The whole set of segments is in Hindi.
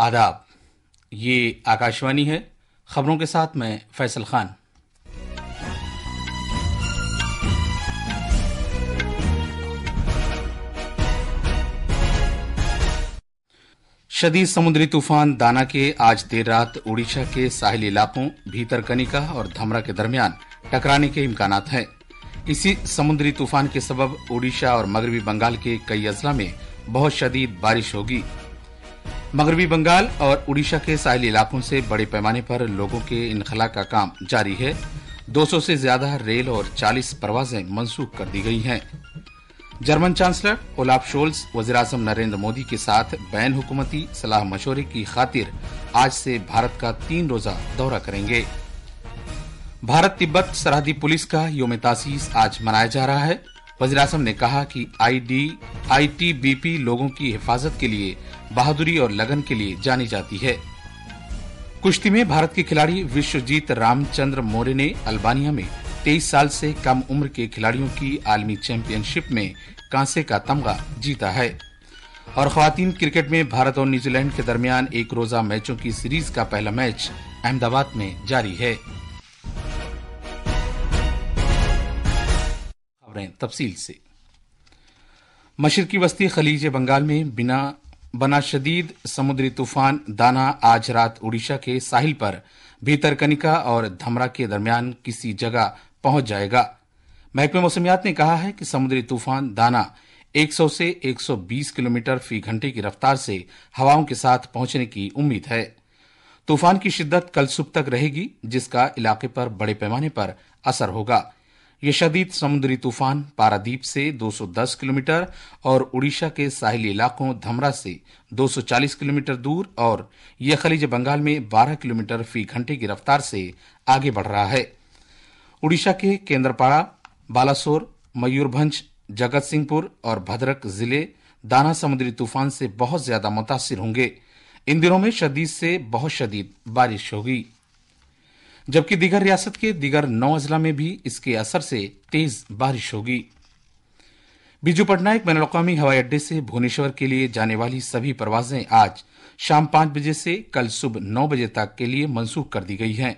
आदाब ये आकाशवाणी है खबरों के साथ मैं फैसल खान शदी समुद्री तूफान दाना के आज देर रात ओडिशा के साहिल इलाकों भीतरकनिका और धमरा के दरमियान टकराने के इम्कान हैं इसी समुद्री तूफान के सबब ओडिशा और मगरबी बंगाल के कई अजला में बहुत शदीद बारिश होगी मगरबी बंगाल और उड़ीसा के साहिल इलाकों से बड़े पैमाने पर लोगों के इनखला का काम जारी है 200 से ज्यादा रेल और 40 परवाजें मंसूख कर दी गई हैं जर्मन चांसलर ओलाफ शोल्स वजीराजम नरेंद्र मोदी के साथ बैन हुकूमती सलाह मशवरे की खातिर आज से भारत का तीन रोजा दौरा करेंगे भारत तिब्बत सरहदी पुलिस का योम तासीस आज मनाया जा रहा है वजीरासम ने कहा कि आईडी आईटीबीपी लोगों की हिफाजत के लिए बहादुरी और लगन के लिए जानी जाती है कुश्ती में भारत के खिलाड़ी विश्वजीत रामचंद्र मोरे ने अल्बानिया में 23 साल से कम उम्र के खिलाड़ियों की आलमी चैंपियनशिप में कांसे का तमगा जीता है और खातन क्रिकेट में भारत और न्यूजीलैंड के दरमियान एक रोजा मैचों की सीरीज का पहला मैच अहमदाबाद में जारी है खबरें तफसील से मशरकी वस्ती खलीज बंगाल में बिना बना शदीद समुद्री तूफान दाना आज रात ओडिशा के साहिल पर भीतरकनिका और धमरा के दरमियान किसी जगह पहुंच जाएगा महकमे मौसमियात ने कहा है कि समुद्री तूफान दाना 100 से 120 किलोमीटर फी घंटे की रफ्तार से हवाओं के साथ पहुंचने की उम्मीद है तूफान की शिद्दत कल सुबह तक रहेगी जिसका इलाके पर बड़े पैमाने पर असर होगा ये शदीद समुद्री तूफान पारादीप से 210 किलोमीटर और उड़ीसा के साहिली इलाकों धमरा से 240 किलोमीटर दूर और यह खलीज बंगाल में 12 किलोमीटर फी घंटे की रफ्तार से आगे बढ़ रहा है उड़ीसा के केंद्रपाड़ा बालासोर मयूरभंज जगत सिंहपुर और भद्रक जिले दाना समुद्री तूफान से बहुत ज्यादा मुतासर होंगे इन दिनों में शदीद से बहुत शदीद बारिश होगी जबकि दीगर रियासत के दीगर नौ अजला में भी इसके असर से तेज बारिश होगी बीजू पटनायक बैन अवी हवाई अड्डे से भुवनेश्वर के लिए जाने वाली सभी परवाजें आज शाम पांच बजे से कल सुबह नौ बजे तक के लिए मंसूख कर दी गई हैं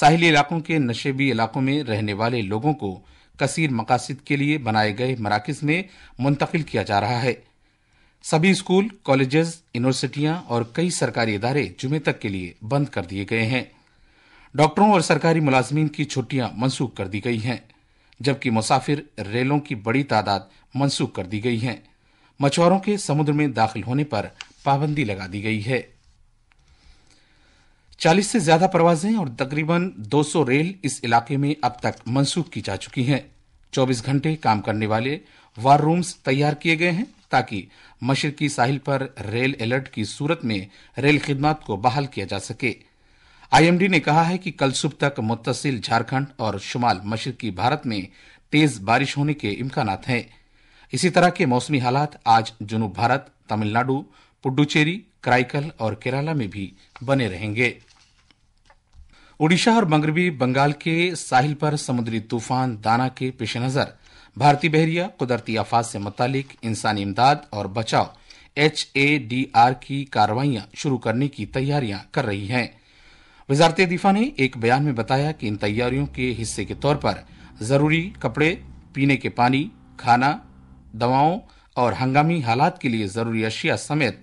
साहिली इलाकों के नशेबी इलाकों में रहने वाले लोगों को कसीर मकासद के लिए बनाए गए मराकज में मुंतकिल किया जा रहा है सभी स्कूल कॉलेजेस यूनिवर्सिटियां और कई सरकारी इदारे जुमे तक के लिए बंद कर दिए गए हैं डॉक्टरों और सरकारी मुलाजमीन की छुट्टियां मनसूख कर दी गई हैं जबकि मुसाफिर रेलों की बड़ी तादाद मनसूख कर दी गई हैं मछुआरों के समुद्र में दाखिल होने पर पाबंदी लगा दी गई है चालीस से ज्यादा प्रवाजें और तकरीबन 200 रेल इस इलाके में अब तक मनसूख की जा चुकी हैं 24 घंटे काम करने वाले वार रूम्स तैयार किए गए हैं ताकि मशरकी साहिल पर रेल अलर्ट की सूरत में रेल खिदमत को बहाल किया जा सके आईएमडी ने कहा है कि कल सुबह तक मुतसिल झारखंड और शुमाल मशरकी भारत में तेज बारिश होने के इम्कान हैं इसी तरह के मौसमी हालात आज जुनूब भारत तमिलनाडु पुडुचेरी क्राइकल और केरला में भी बने रहेंगे ओडिशा और मगरबी बंगाल के साहिल पर समुद्री तूफान दाना के पेश नजर भारतीय बहरिया कुदरती आफात से मुतालिक इंसानी इमदाद और बचाव एच की कार्रवाइयां शुरू करने की तैयारियां कर रही हैं वजारत दिफा ने एक बयान में बताया कि इन तैयारियों के हिस्से के तौर पर जरूरी कपड़े पीने के पानी खाना दवाओं और हंगामी हालात के लिए जरूरी अशिया समेत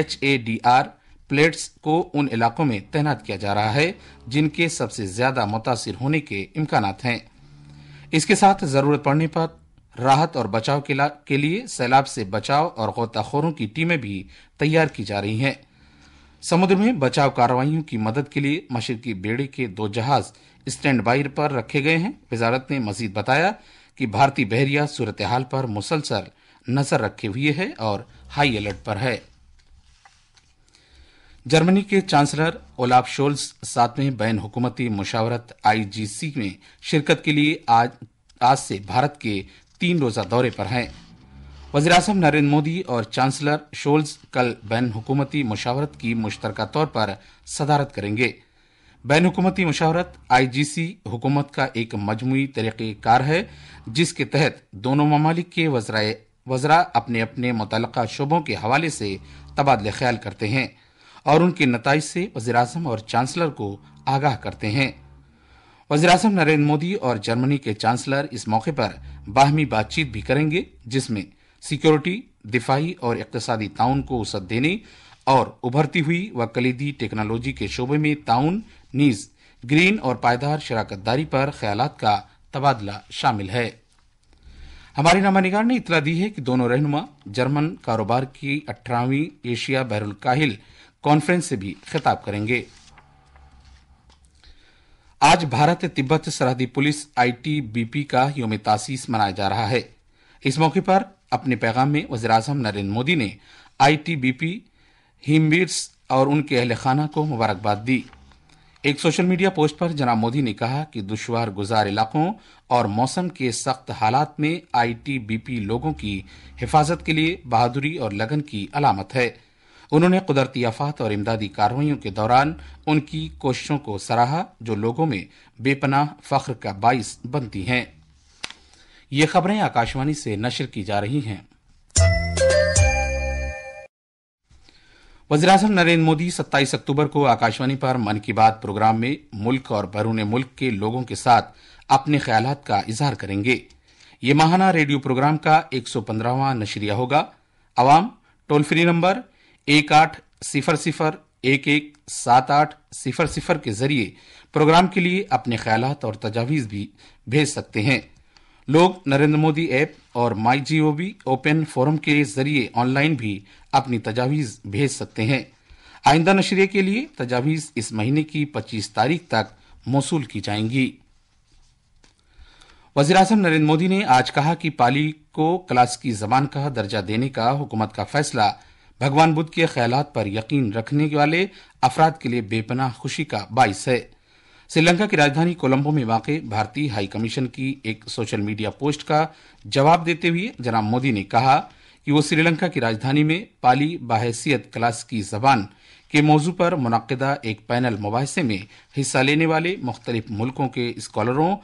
H A D R plates को उन इलाकों में तैनात किया जा रहा है जिनके सबसे ज्यादा मुतासर होने के इम्कान हैं इसके साथ जरूरत पड़ने पर राहत और बचाव के लिए सैलाब से बचाव और गोताखोरों की टीमें भी तैयार की जा रही हैं समुद्र में बचाव कार्रवाइयों की मदद के लिए मशरकी बेड़े के दो जहाज स्टैंड बाई पर रखे गए हैं वजारत ने मजीद बताया कि भारतीय बहरिया सूरत हाल पर मुसलसल नजर रखे हुए है और हाई अलर्ट पर है जर्मनी के चांसलर ओलाफ शोल्स सातवें बैन हुकूमती मुशावरत आईजीसी में शिरकत के लिए आज आज से भारत के तीन रोजा दौरे पर हैं वजी अजम नरेंद्र मोदी और चांसलर शोल्स कल बैन हुकूमती मुशावरत की मुश्तर तौर पर सदारत करेंगे बैन हुकूमती मुशावरत आईजीसी हुकूमत का एक मजमू तरीक़ेकार है जिसके तहत दोनों ममालिक के वजराए वजरा अपने अपने मुतल शोबों के हवाले से तबादले ख्याल करते हैं और उनके नतज से वजी अजम और चांसलर को आगाह करते हैं वजी अजम नरेंद्र मोदी और जर्मनी के चांसलर इस मौके पर बाहमी बातचीत भी करेंगे जिसमें सिक्योरिटी दिफाही और इकतसादी ताउन को वसत देने और उभरती हुई व कलीदी टेक्नोलॉजी के शोबे में ताउन नीज ग्रीन और पायदार शराकतदारी पर ख्याल का तबादला शामिल है हमारे नामानिगार ने इतला दी है कि दोनों रहनुमा जर्मन कारोबार की अठारहवीं एशिया काहिल कॉन्फ्रेंस से भी खिताब करेंगे आज भारत तिब्बत सरहदी पुलिस आईटीबीपी का योम तासीस मनाया जा रहा है इस मौके पर अपने पैगाम में वजी अजम नरेंद्र मोदी ने आई टी बी पी हिमवीर्स और उनके अहल खाना को मुबारकबाद दी एक सोशल मीडिया पोस्ट पर जनाब मोदी ने कहा कि दुशवार गुजार इलाकों और मौसम के सख्त हालात में आई टी बी पी लोगों की हिफाजत के लिए बहादुरी और लगन की अलामत है उन्होंने कुदरती आफात और इमदादी कार्रवाइयों के दौरान उनकी कोशिशों को सराहा जो लोगों में बेपनाह फख्र का बाइस बनती हैं ये खबरें आकाशवाणी से नशर की जा रही हैं वजी अजम नरेंद्र मोदी 27 अक्टूबर को आकाशवाणी पर मन की बात प्रोग्राम में मुल्क और बरूने मुल्क के लोगों के साथ अपने ख्याल का इजहार करेंगे ये माहाना रेडियो प्रोग्राम का एक सौ पंद्रहवां नशरिया होगा आवाम टोल फ्री नंबर एक आठ सिफर सिफर एक एक सात आठ सिफर सिफर के जरिए प्रोग्राम के लिए अपने ख्याल और तजावीज भी भेज सकते हैं लोग नरेंद्र मोदी ऐप और my G O V open forum के जरिए ऑनलाइन भी अपनी तजावीज़ भेज सकते हैं आइंदा नशरे के लिए तजावीज़ इस महीने की 25 तारीख तक मौसू की जाएंगी वजी अजम नरेंद्र मोदी ने आज कहा कि पाली को क्लासिकी जबान का दर्जा देने का हुकूमत का फैसला भगवान बुद्ध के ख्याल पर यकीन रखने वाले अफराद के लिए बेपनाह खुशी का बायस है श्रीलंका की राजधानी कोलंबो में वाक़ भारतीय हाई कमीशन की एक सोशल मीडिया पोस्ट का जवाब देते हुए जनाब मोदी ने कहा कि वो श्रीलंका की राजधानी में पाली बाहसियत क्लास की जबान के मौजू पर मनदा एक पैनल मुबासे में हिस्सा लेने वाले मुख्तलिफ मुल्कों के स्कॉलरों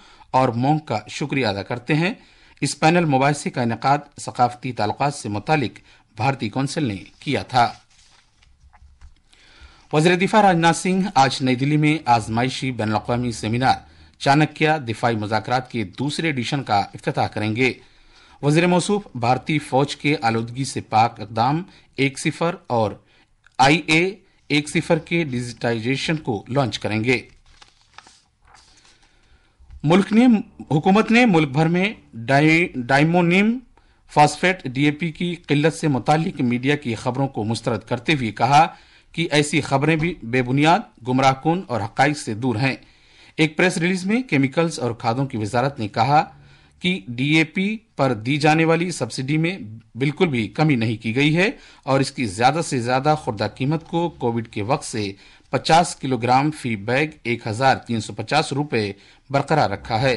और मोंग का शुक्रिया अदा करते हैं इस पैनल मुबासे का इनका सकाफती तलक़ात से मुतल भारतीय कौंसिल ने किया था वजीर दिफा राजनाथ सिंह आज नई दिल्ली में आजमाइशी बैन अवी सेमिनार चाणक्य दिफाई मजाक के दूसरे एडिशन का अफ्ताह करेंगे वजीर मौसूफ भारतीय फौज के आलूदगी से पाक इकदाम एक सिफर और आई ए एक सिफर के डिजिटाइजेशन को लॉन्च करेंगे मुल्क ने हुकूमत ने मुल्क भर में डाइ, डाइमोनियम फास्फेट डीएपी की किल्लत से मुतक मीडिया की खबरों को मुस्तरद करते हुए कहा कि ऐसी खबरें भी बेबुनियाद गुमराह कन और हक से दूर हैं एक प्रेस रिलीज में केमिकल्स और खादों की वजारत ने कहा कि डीएपी पर दी जाने वाली सब्सिडी में बिल्कुल भी कमी नहीं की गई है और इसकी ज्यादा से ज्यादा खुर्दा कीमत को कोविड के वक्त से 50 किलोग्राम फी बैग पचास रुपए बरकरार रखा है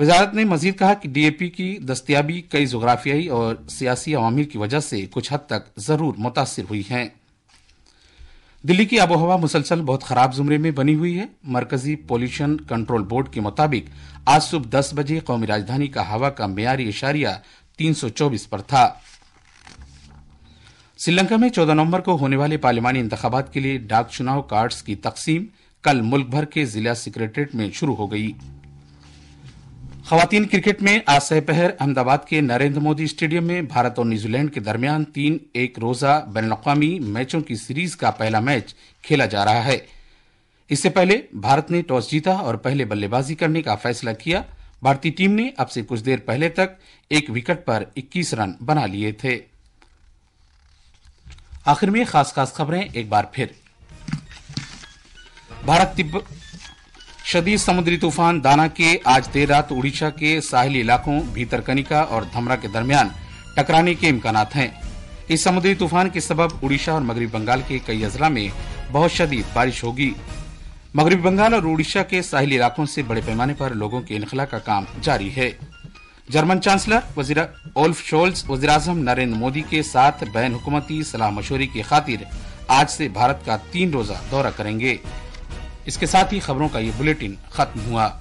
वजारत ने मजीद कहा कि डीएपी की दस्तियाबी कई जोग्राफियाई और सियासी अवामिल की वजह से कुछ हद तक ज़रूर मुतासर हुई है दिल्ली की आबोहवा मुसलसल बहुत ख़राब जुमरे में बनी हुई है मरकजी पोल्यूशन कंट्रोल बोर्ड के मुताबिक आज सुबह दस बजे कौमी राजधानी का हवा का मैारी इशारिया तीन सौ चौबीस पर था श्रीलंका में चौदह नवंबर को होने वाले पार्लियामानी इंतबात के लिए डाक चुनाव कार्ड्स की तकसीम कल मुल्क भर के जिला सेक्रेटरियट में शुरू हो गई खातन क्रिकेट में आज सहपहर अहमदाबाद के नरेंद्र मोदी स्टेडियम में भारत और न्यूजीलैंड के दरमियान तीन एक रोज़ा बैन अवी मैचों की सीरीज का पहला मैच खेला जा रहा है इससे पहले भारत ने टॉस जीता और पहले बल्लेबाजी करने का फैसला किया भारतीय टीम ने अब से कुछ देर पहले तक एक विकेट पर 21 रन बना लिए थे आखिर में खास खास खबरें एक बार फिर भारत तिब्बत शदी समुद्री तूफान दाना के आज देर रात उड़ीसा के साहिली इलाकों भीतरकनिका और धमरा के दरमियान टकराने के इम्कान हैं इस समुद्री तूफान के सबब उड़ीसा और मगरबी बंगाल के कई अजला में बहुत शदीद बारिश होगी मगरबी बंगाल और उड़ीसा के साहिल इलाकों से बड़े पैमाने पर लोगों के इनखला का काम जारी है जर्मन चांसलर ओल्फ शोल्स वजीर अजम नरेंद्र मोदी के साथ बैन हुकूमती सलाह मशोरी की खातिर आज से भारत का तीन रोजा दौरा करेंगे इसके साथ ही खबरों का ये बुलेटिन खत्म हुआ